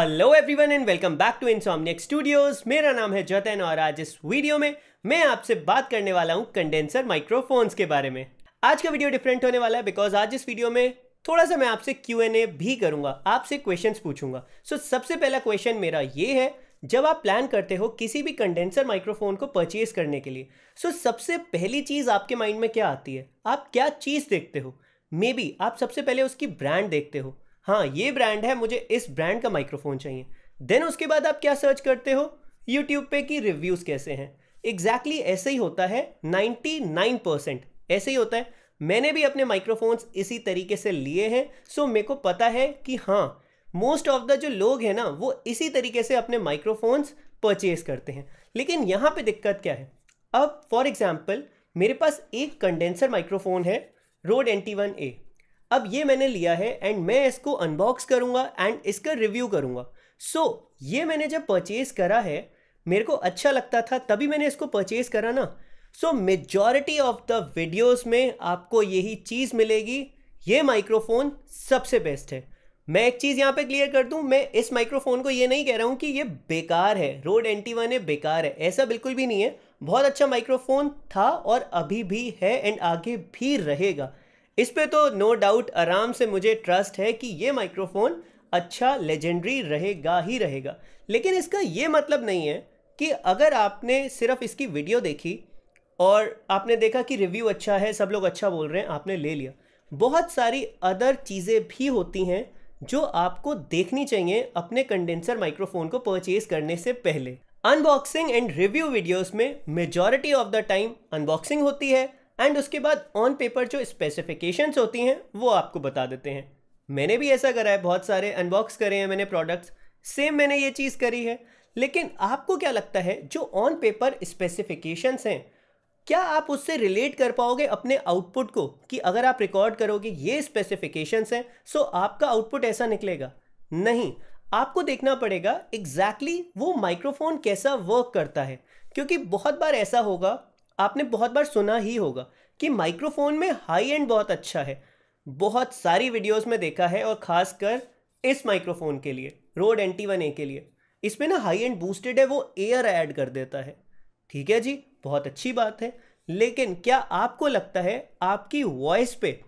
hello everyone and welcome back to Insomniac Studios मेरा नाम है जतन और आज इस वीडियो में मैं आपसे बात करने वाला हूँ कंडेंसर माइक्रोफोन्स के बारे में आज का वीडियो डिफरेंट होने वाला है बिकॉज आज इस वीडियो में थोड़ा सा मैं आपसे क्यू एन ए भी करूंगा आपसे क्वेश्चन पूछूंगा सो so, सबसे पहला क्वेश्चन मेरा ये है जब आप प्लान करते हो किसी भी कंडेंसर माइक्रोफोन को परचेज करने के लिए सो so, सबसे पहली चीज़ आपके माइंड में क्या आती है आप क्या चीज़ देखते हो मे बी आप सबसे पहले उसकी ब्रांड देखते हो हाँ ये ब्रांड है मुझे इस ब्रांड का माइक्रोफोन चाहिए देन उसके बाद आप क्या सर्च करते हो यूट्यूब पे कि रिव्यूज़ कैसे हैं एग्जैक्टली exactly ऐसे ही होता है 99 परसेंट ऐसे ही होता है मैंने भी अपने माइक्रोफोन्स इसी तरीके से लिए हैं सो so मेरे को पता है कि हाँ मोस्ट ऑफ द जो लोग हैं ना वो इसी तरीके से अपने माइक्रोफोन्स परचेज करते हैं लेकिन यहाँ पे दिक्कत क्या है अब फॉर एग्जाम्पल मेरे पास एक कंडेंसर माइक्रोफोन है Rode N T one A अब ये मैंने लिया है एंड मैं इसको अनबॉक्स करूँगा एंड इसका रिव्यू करूँगा सो so, ये मैंने जब परचेज़ करा है मेरे को अच्छा लगता था तभी मैंने इसको परचेज़ करा ना so majority of the videos में आपको यही चीज़ मिलेगी ये माइक्रोफोन सबसे बेस्ट है मैं एक चीज़ यहाँ पे क्लियर कर दूँ मैं इस माइक्रोफोन को ये नहीं कह रहा हूँ कि ये बेकार है रोड एन टी वन है बेकार है ऐसा बिल्कुल भी नहीं है बहुत अच्छा माइक्रोफोन था और अभी भी है एंड आगे भी रहेगा इस पे तो नो डाउट आराम से मुझे ट्रस्ट है कि ये माइक्रोफोन अच्छा लेजेंडरी रहेगा ही रहेगा लेकिन इसका ये मतलब नहीं है कि अगर आपने सिर्फ इसकी वीडियो देखी और आपने देखा कि रिव्यू अच्छा है सब लोग अच्छा बोल रहे हैं आपने ले लिया बहुत सारी अदर चीज़ें भी होती हैं जो आपको देखनी चाहिए अपने कंडेंसर माइक्रोफोन को परचेज करने से पहले अनबॉक्सिंग एंड रिव्यू वीडियोस में majority of the time unboxing होती है एंड उसके बाद ऑन पेपर जो स्पेसिफिकेशंस होती हैं वो आपको बता देते हैं मैंने भी ऐसा करा है बहुत सारे अनबॉक्स करे हैं मैंने प्रोडक्ट्स सेम मैंने ये चीज़ करी है लेकिन आपको क्या लगता है जो ऑन पेपर स्पेसिफिकेशंस हैं क्या आप उससे रिलेट कर पाओगे अपने आउटपुट को कि अगर आप रिकॉर्ड करोगे ये स्पेसिफिकेशंस हैं सो आपका आउटपुट ऐसा निकलेगा नहीं आपको देखना पड़ेगा एग्जैक्टली exactly वो माइक्रोफोन कैसा वर्क करता है क्योंकि बहुत बार ऐसा होगा आपने बहुत बार सुना ही होगा कि माइक्रोफोन में हाई एंड बहुत अच्छा है बहुत सारी वीडियोस में देखा है और ख़ासकर इस माइक्रोफोन के लिए Rode N T one A के लिए इसमें ना हाई एंड बूस्टेड है वो एयर ऐड कर देता है ठीक है जी बहुत अच्छी बात है लेकिन क्या आपको लगता है आपकी वॉइस पे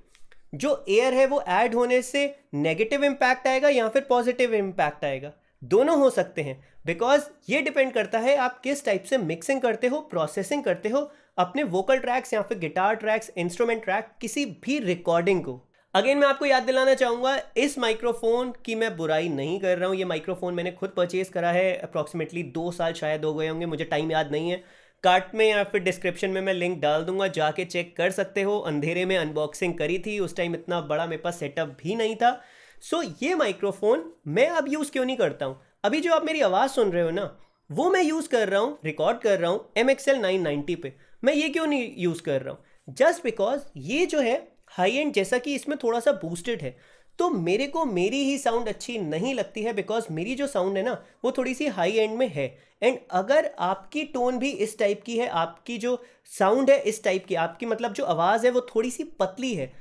जो एयर है वो ऐड होने से नेगेटिव इम्पैक्ट आएगा या फिर पॉजिटिव इम्पैक्ट आएगा दोनों हो सकते हैं बिकॉज ये डिपेंड करता है आप किस टाइप से मिक्सिंग करते हो प्रोसेसिंग करते हो अपने वोकल ट्रैक्स या फिर गिटार ट्रैक्स इंस्ट्रूमेंट ट्रैक किसी भी रिकॉर्डिंग को अगेन मैं आपको याद दिलाना चाहूंगा इस माइक्रोफोन की मैं बुराई नहीं कर रहा हूं ये माइक्रोफोन मैंने खुद परचेज़ करा है अप्रॉक्सीमेटली दो साल शायद हो गए होंगे मुझे टाइम याद नहीं है कार्ट में या फिर डिस्क्रिप्शन में मैं लिंक डाल दूंगा जाके चेक कर सकते हो अंधेरे में अनबॉक्सिंग करी थी उस टाइम इतना बड़ा मेरे पास सेटअप भी नहीं था सो so, ये माइक्रोफोन मैं अब यूज़ क्यों नहीं करता हूँ अभी जो आप मेरी आवाज़ सुन रहे हो ना वो मैं यूज़ कर रहा हूँ रिकॉर्ड कर रहा हूँ M X L nine ninety पे मैं ये क्यों नहीं यूज़ कर रहा हूँ जस्ट बिकॉज ये जो है हाई एंड जैसा कि इसमें थोड़ा सा बूस्टेड है तो मेरे को मेरी ही साउंड अच्छी नहीं लगती है बिकॉज मेरी जो साउंड है ना वो थोड़ी सी हाई एंड में है एंड अगर आपकी टोन भी इस टाइप की है आपकी जो साउंड है इस टाइप की आपकी मतलब जो आवाज़ है वो थोड़ी सी पतली है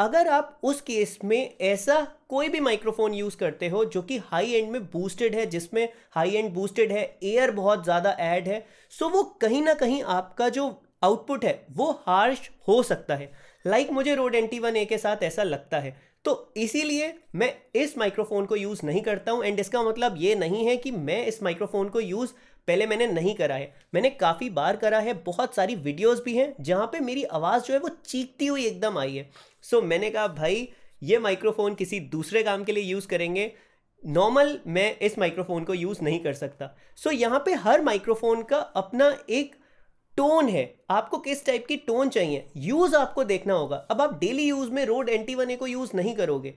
अगर आप उस केस में ऐसा कोई भी माइक्रोफोन यूज़ करते हो जो कि हाई एंड में बूस्टेड है जिसमें हाई एंड बूस्टेड है एयर बहुत ज़्यादा ऐड है सो वो कहीं ना कहीं आपका जो आउटपुट है वो हार्श हो सकता है लाइक like मुझे रोड एंटी वन ए के साथ ऐसा लगता है तो इसीलिए मैं इस माइक्रोफोन को यूज़ नहीं करता हूँ एंड इसका मतलब ये नहीं है कि मैं इस माइक्रोफोन को यूज़ पहले मैंने नहीं करा है मैंने काफ़ी बार करा है बहुत सारी वीडियोस भी हैं जहाँ पे मेरी आवाज़ जो है वो चीखती हुई एकदम आई है सो so, मैंने कहा भाई ये माइक्रोफोन किसी दूसरे काम के लिए यूज़ करेंगे नॉर्मल मैं इस माइक्रोफोन को यूज़ नहीं कर सकता सो so, यहाँ पे हर माइक्रोफोन का अपना एक टोन है आपको किस टाइप की टोन चाहिए यूज़ आपको देखना होगा अब आप डेली यूज़ में Rode N T one A को यूज़ नहीं करोगे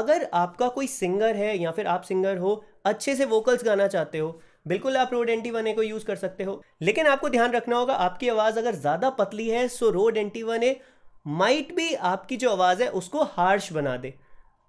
अगर आपका कोई सिंगर है या फिर आप सिंगर हो अच्छे से वोकल्स गाना चाहते हो बिल्कुल आप Rode N T one A को यूज़ कर सकते हो लेकिन आपको ध्यान रखना होगा आपकी आवाज़ अगर ज़्यादा पतली है so Rode N T one A might भी आपकी जो आवाज़ है उसको हार्श बना दे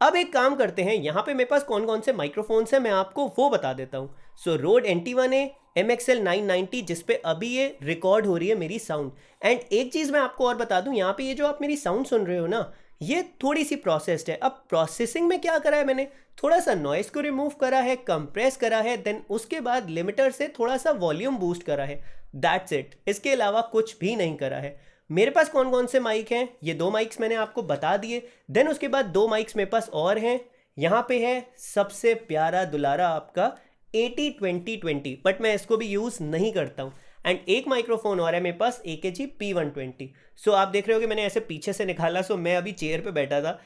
अब एक काम करते हैं यहाँ पे मेरे पास कौन कौन से माइक्रोफोन्स हैं मैं आपको वो बता देता हूँ so Rode N T one है M X L nine ninety जिसपे अभी ये रिकॉर्ड हो रही है मेरी साउंड एंड एक चीज़ मैं आपको और बता दूँ यहाँ पे ये जो आप मेरी साउंड सुन रहे हो ना ये थोड़ी सी प्रोसेस्ड है अब प्रोसेसिंग में क्या करा है मैंने थोड़ा सा नॉइस को रिमूव करा है कंप्रेस करा है देन उसके बाद लिमिटर से थोड़ा सा वॉल्यूम बूस्ट करा है दैट्स इट इसके अलावा कुछ भी नहीं करा है मेरे पास कौन कौन से माइक हैं ये दो माइक्स मैंने आपको बता दिए देन उसके बाद दो माइक्स मेरे पास और हैं यहाँ पे है सबसे प्यारा दुलारा आपका टी ट्वेंटी ट्वेंटी बट मैं इसको भी यूज़ नहीं करता हूँ एंड एक माइक्रोफोन और है मेरे पास A K G P one twenty so आप देख रहे हो कि मैंने ऐसे पीछे से निकाला सो so मैं अभी चेयर पे बैठा था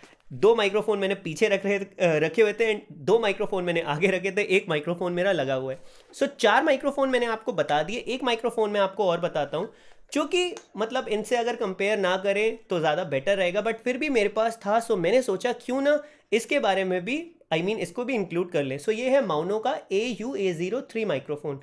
दो माइक्रोफोन मैंने पीछे रख रहे रखे हुए थे एंड दो माइक्रोफोन मैंने आगे रखे थे एक माइक्रोफोन मेरा लगा हुआ है सो so, चार माइक्रोफोन मैंने आपको बता दिए एक माइक्रोफोन मैं आपको और बताता हूँ जो कि मतलब इनसे अगर कंपेयर ना करें तो ज़्यादा बेटर रहेगा बट फिर भी मेरे पास था सो मैंने सोचा क्यों ना इसके बारे में भी आई I मीन mean, इसको भी इंक्लूड कर लें सो ये है माउनो का A U A zero three microphone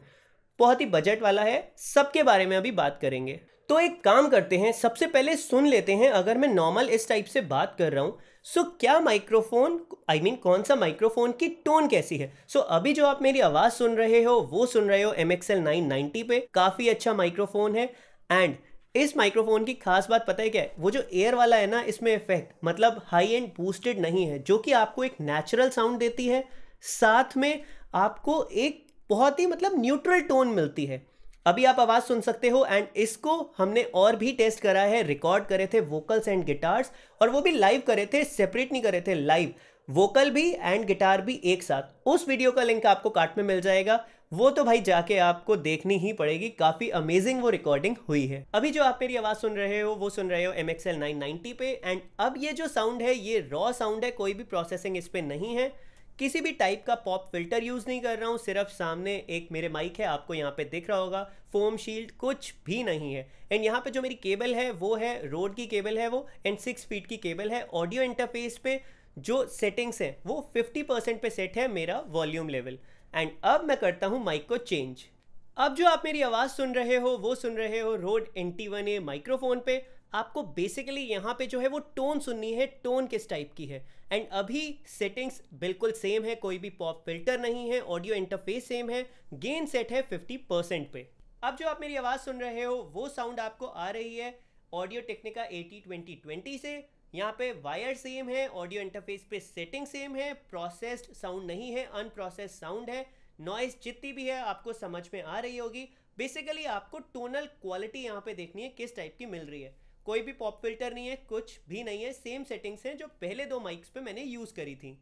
बहुत ही बजट वाला है सबके बारे में अभी बात करेंगे तो एक काम करते हैं सबसे पहले सुन लेते हैं अगर मैं नॉर्मल इस टाइप से बात कर रहा हूँ सो so, क्या माइक्रोफोन आई मीन कौन सा माइक्रोफोन की टोन कैसी है सो so, अभी जो आप मेरी आवाज़ सुन रहे हो वो सुन रहे हो M X L nine ninety पे काफ़ी अच्छा माइक्रोफोन है एंड इस माइक्रोफोन की खास बात पता है क्या है वो जो एयर वाला है ना इसमें इफेक्ट मतलब हाई एंड बूस्टेड नहीं है जो कि आपको एक नेचुरल साउंड देती है साथ में आपको एक बहुत ही मतलब न्यूट्रल टोन मिलती है अभी आप आवाज़ सुन सकते हो एंड इसको हमने और भी टेस्ट करा है रिकॉर्ड करे थे वोकल्स एंड गिटार्स और वो भी लाइव करे थे सेपरेट नहीं करे थे लाइव वोकल भी एंड गिटार भी एक साथ उस वीडियो का लिंक आपको कार्ट में मिल जाएगा वो तो भाई जाके आपको देखनी ही पड़ेगी काफी अमेजिंग वो रिकॉर्डिंग हुई है अभी जो आप मेरी आवाज सुन रहे हो वो सुन रहे हो एम एक्स नाइन नाइनटी पे एंड अब ये जो साउंड है ये रॉ साउंड है कोई भी प्रोसेसिंग इस पर नहीं है किसी भी टाइप का पॉप फिल्टर यूज़ नहीं कर रहा हूँ सिर्फ सामने एक मेरे माइक है आपको यहाँ पे दिख रहा होगा फोम शील्ड कुछ भी नहीं है एंड यहाँ पे जो मेरी केबल है वो है रोड की केबल है वो एंड सिक्स फीट की केबल है ऑडियो इंटरफेस पे जो सेटिंग्स हैं वो 50 परसेंट पे सेट है मेरा वॉल्यूम लेवल एंड अब मैं करता हूँ माइक को चेंज अब जो आप मेरी आवाज़ सुन रहे हो वो सुन रहे हो Rode N T one A microphone पे आपको बेसिकली यहाँ पे जो है वो टोन सुननी है टोन किस टाइप की है एंड अभी सेटिंग्स बिल्कुल सेम है कोई भी पॉप फिल्टर नहीं है ऑडियो इंटरफेस सेम है गेन सेट है फिफ्टी परसेंट पे अब जो आप मेरी आवाज़ सुन रहे हो वो साउंड आपको आ रही है Audio Technica AT twenty twenty से यहाँ पे वायर सेम है ऑडियो इंटरफेस पे सेटिंग सेम है प्रोसेस्ड साउंड नहीं है अनप्रोसेस साउंड है नॉइस जितनी भी है आपको समझ में आ रही होगी बेसिकली आपको टोनल क्वालिटी यहाँ पे देखनी है किस टाइप की मिल रही है कोई भी पॉप फिल्टर नहीं है कुछ भी नहीं है सेम सेटिंग्स हैं जो पहले दो माइक्स पे मैंने यूज़ करी थी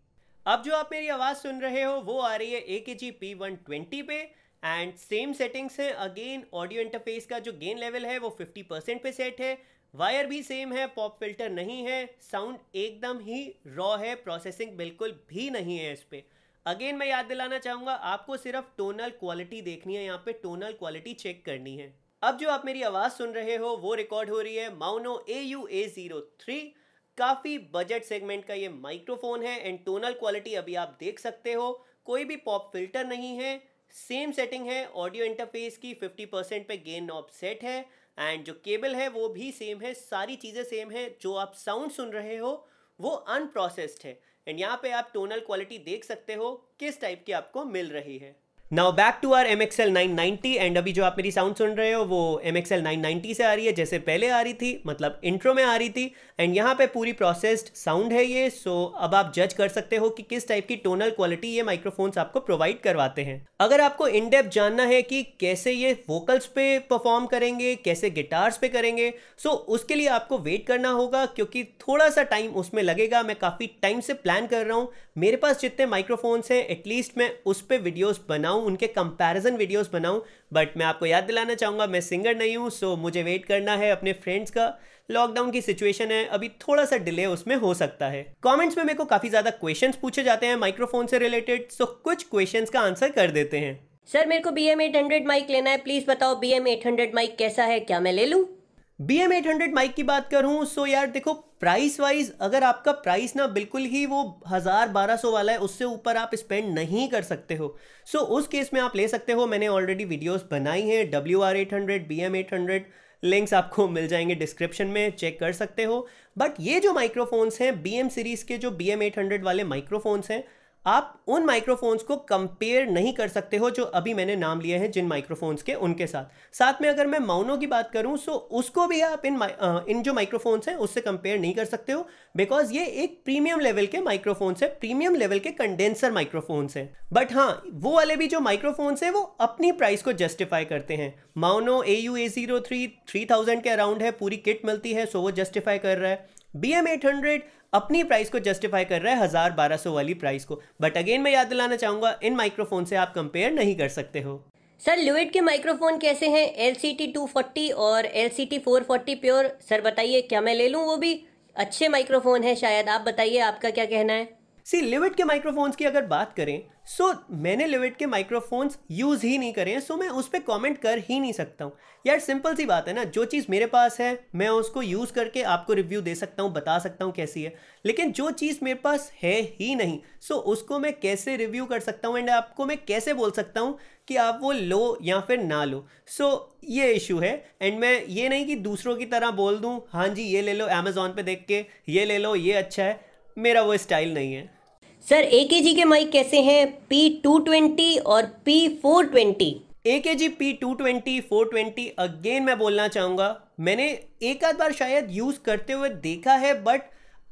अब जो आप मेरी आवाज़ सुन रहे हो वो आ रही है A K G P one twenty पे एंड सेम सेटिंग्स हैं अगेन ऑडियो इंटरफेस का जो गेन लेवल है वो फिफ्टी परसेंट पे सेट है वायर भी सेम है पॉप फिल्टर नहीं है साउंड एकदम ही रॉ है प्रोसेसिंग बिल्कुल भी नहीं है इस पर अगेन मैं याद दिलाना चाहूँगा आपको सिर्फ टोनल क्वालिटी देखनी है यहाँ पे टोनल क्वालिटी चेक करनी है अब जो आप मेरी आवाज़ सुन रहे हो वो रिकॉर्ड हो रही है Maono A U A zero three काफ़ी बजट सेगमेंट का ये माइक्रोफोन है एंड टोनल क्वालिटी अभी आप देख सकते हो कोई भी पॉप फिल्टर नहीं है सेम सेटिंग है ऑडियो इंटरफेस की 50 परसेंट पे गेन नॉब सेट है एंड जो केबल है वो भी सेम है सारी चीज़ें सेम है जो आप साउंड सुन रहे हो वो अनप्रोसेस्ड है एंड यहाँ पे आप टोनल क्वालिटी देख सकते हो किस टाइप की आपको मिल रही है now back to our M XL nine ninety and अभी जो आप मेरी साउंड सुन रहे हो वो एम एक्सएल नाइन नाइनटी से आ रही है जैसे पहले आ रही थी मतलब इंट्रो में आ रही थी एंड यहाँ पे पूरी प्रोसेस्ड साउंड है ये सो so अब आप जज कर सकते हो कि किस टाइप की टोनल क्वालिटी ये माइक्रोफोन्स आपको प्रोवाइड करवाते हैं अगर आपको इन डेप्थ जानना है कि कैसे ये वोकल्स पे परफॉर्म करेंगे कैसे गिटार्स पे करेंगे सो so उसके लिए आपको वेट करना होगा क्योंकि थोड़ा सा टाइम उसमें लगेगा मैं काफ़ी टाइम से प्लान कर रहा हूँ मेरे पास जितने माइक्रोफोन्स हैं एटलीस्ट मैं उस पर वीडियोज़ बनाऊँ बनाऊं उनके कंपैरिजन वीडियोस बनाऊं बट मैं आपको याद दिलाना चाहूंगा मैं सिंगर नहीं हूं सो मुझे वेट करना है अपने फ्रेंड्स का लॉकडाउन की सिचुएशन है अभी थोड़ा सा डिले उसमें हो सकता है कमेंट्स में मेरे को काफ़ी ज़्यादा क्वेश्चन पूछे जाते हैं माइक्रोफोन से रिलेटेड सो कुछ क्वेश्चन का आंसर कर देते हैं सर मेरे को बी एम माइक लेना है प्लीज़ बताओ बी एम माइक कैसा है क्या मैं ले लू बी एम माइक की बात करूं सो यार देखो प्राइस वाइज अगर आपका प्राइस ना बिल्कुल ही वो हज़ार बारह सौ वाला है उससे ऊपर आप स्पेंड नहीं कर सकते हो सो so, उस केस में आप ले सकते हो मैंने ऑलरेडी वीडियोस बनाई हैं W R eight hundred B M eight hundred links आपको मिल जाएंगे डिस्क्रिप्शन में चेक कर सकते हो बट ये जो माइक्रोफोन्स हैं बी एम सीरीज़ के जो बी एम एट हंड्रेड वाले माइक्रोफोन्स हैं आप उन माइक्रोफोन्स को कंपेयर नहीं कर सकते हो जो अभी मैंने नाम लिए हैं जिन माइक्रोफोन्स के उनके साथ साथ में अगर मैं माउनो की बात करूं सो उसको भी आप इन इन जो माइक्रोफोन्स हैं उससे कंपेयर नहीं कर सकते हो बिकॉज ये एक प्रीमियम लेवल के माइक्रोफोन्स है प्रीमियम लेवल के कंडेंसर माइक्रोफोन्स हैं बट हाँ वो वाले भी जो माइक्रोफोन्स हैं वो अपनी प्राइस को जस्टिफाई करते हैं Maono A U A zero three three thousand के अराउंड है पूरी किट मिलती है सो वो जस्टिफाई कर रहा है बी एम एट हंड्रेड अपनी प्राइस को जस्टिफाई कर रहा है हज़ार बारह सौ वाली प्राइस को बट अगेन मैं याद दिलाना चाहूंगा इन माइक्रोफोन से आप कंपेयर नहीं कर सकते हो सर लुइट के माइक्रोफोन कैसे हैं L C T two forty और L C T four forty pure sir बताइए क्या मैं ले लूँ वो भी अच्छे माइक्रोफोन है शायद आप बताइए आपका क्या कहना है सी लिविट के माइक्रोफोन्स की अगर बात करें सो so, मैंने लिविट के माइक्रोफोन्स यूज़ ही नहीं करे हैं सो so मैं उस पर कॉमेंट कर ही नहीं सकता हूँ यार सिंपल सी बात है ना जो चीज़ मेरे पास है मैं उसको यूज़ करके आपको रिव्यू दे सकता हूँ बता सकता हूँ कैसी है लेकिन जो चीज़ मेरे पास है ही नहीं सो so उसको मैं कैसे रिव्यू कर सकता हूँ एंड आपको मैं कैसे बोल सकता हूँ कि आप वो लो या फिर ना लो सो so, ये इशू है एंड मैं ये नहीं कि दूसरों की तरह बोल दूँ हाँ जी ये ले लो अमेज़ोन पर देख के ये ले लो ये अच्छा है मेरा वो स्टाइल नहीं है सर ए के जी के माइक कैसे हैं पी टू ट्वेंटी और P four twenty A K G P two twenty four twenty again मैं बोलना चाहूंगा मैंने एक आध बार शायद यूज़ करते हुए देखा है बट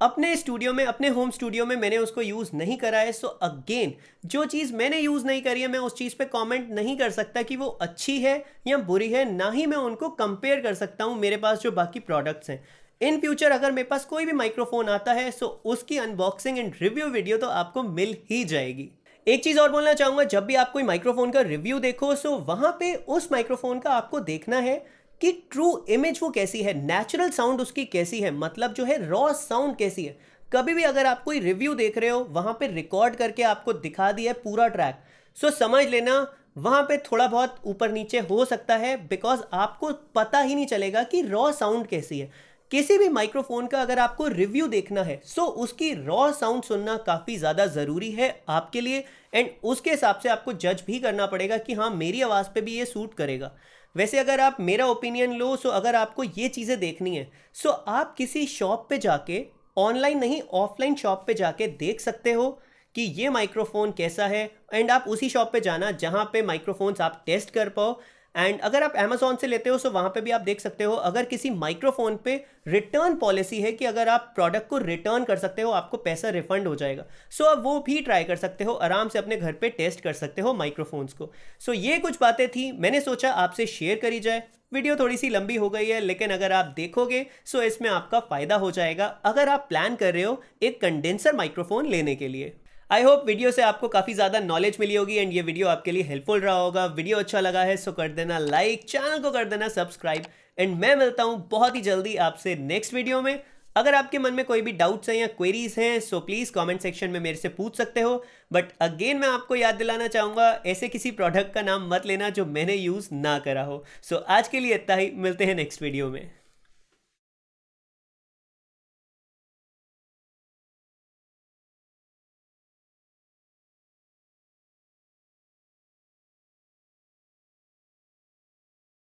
अपने स्टूडियो में अपने होम स्टूडियो में मैंने उसको यूज़ नहीं करा है सो so अगेन जो चीज़ मैंने यूज़ नहीं करी है मैं उस चीज़ पे कमेंट नहीं कर सकता कि वो अच्छी है या बुरी है ना ही मैं उनको कंपेयर कर सकता हूँ मेरे पास जो बाकी प्रोडक्ट्स हैं इन फ्यूचर अगर मेरे पास कोई भी माइक्रोफोन आता है सो उसकी अनबॉक्सिंग एंड रिव्यू वीडियो तो आपको मिल ही जाएगी एक चीज़ और बोलना चाहूंगा जब भी आप कोई माइक्रोफोन का रिव्यू देखो सो वहां पे उस माइक्रोफोन का आपको देखना है कि ट्रू इमेज वो कैसी है नेचुरल साउंड उसकी कैसी है मतलब जो है रॉ साउंड कैसी है कभी भी अगर आप कोई रिव्यू देख रहे हो वहां पे रिकॉर्ड करके आपको दिखा दिया है पूरा ट्रैक सो समझ लेना वहां पे थोड़ा बहुत ऊपर नीचे हो सकता है बिकॉज आपको पता ही नहीं चलेगा कि रॉ साउंड कैसी है किसी भी माइक्रोफोन का अगर आपको रिव्यू देखना है सो उसकी रॉ साउंड सुनना काफ़ी ज़्यादा ज़रूरी है आपके लिए एंड उसके हिसाब से आपको जज भी करना पड़ेगा कि हाँ मेरी आवाज़ पे भी ये सूट करेगा वैसे अगर आप मेरा ओपिनियन लो सो अगर आपको ये चीज़ें देखनी है सो आप किसी शॉप पे जाके ऑनलाइन नहीं ऑफलाइन शॉप पे जाके देख सकते हो कि ये माइक्रोफोन कैसा है एंड आप उसी शॉप पे जाना जहाँ पे माइक्रोफोन्स आप टेस्ट कर पाओ एंड अगर आप अमेजोन से लेते हो तो वहाँ पे भी आप देख सकते हो अगर किसी माइक्रोफोन पे रिटर्न पॉलिसी है कि अगर आप प्रोडक्ट को रिटर्न कर सकते हो आपको पैसा रिफंड हो जाएगा सो so, आप वो भी ट्राई कर सकते हो आराम से अपने घर पे टेस्ट कर सकते हो माइक्रोफोन्स को सो so, ये कुछ बातें थी मैंने सोचा आपसे शेयर करी जाए वीडियो थोड़ी सी लंबी हो गई है लेकिन अगर आप देखोगे सो इसमें आपका फ़ायदा हो जाएगा अगर आप प्लान कर रहे हो एक कंडेंसर माइक्रोफोन लेने के लिए आई होप वीडियो से आपको काफ़ी ज़्यादा नॉलेज मिली होगी एंड ये वीडियो आपके लिए हेल्पफुल रहा होगा वीडियो अच्छा लगा है सो कर देना लाइक चैनल को कर देना सब्सक्राइब एंड मैं मिलता हूँ बहुत ही जल्दी आपसे नेक्स्ट वीडियो में अगर आपके मन में कोई भी डाउट्स हैं या क्वेरीज हैं सो प्लीज़ कमेंट सेक्शन में मेरे से पूछ सकते हो बट अगेन मैं आपको याद दिलाना चाहूँगा ऐसे किसी प्रोडक्ट का नाम मत लेना जो मैंने यूज़ ना करा हो सो so, आज के लिए इतना ही मिलते हैं नेक्स्ट वीडियो में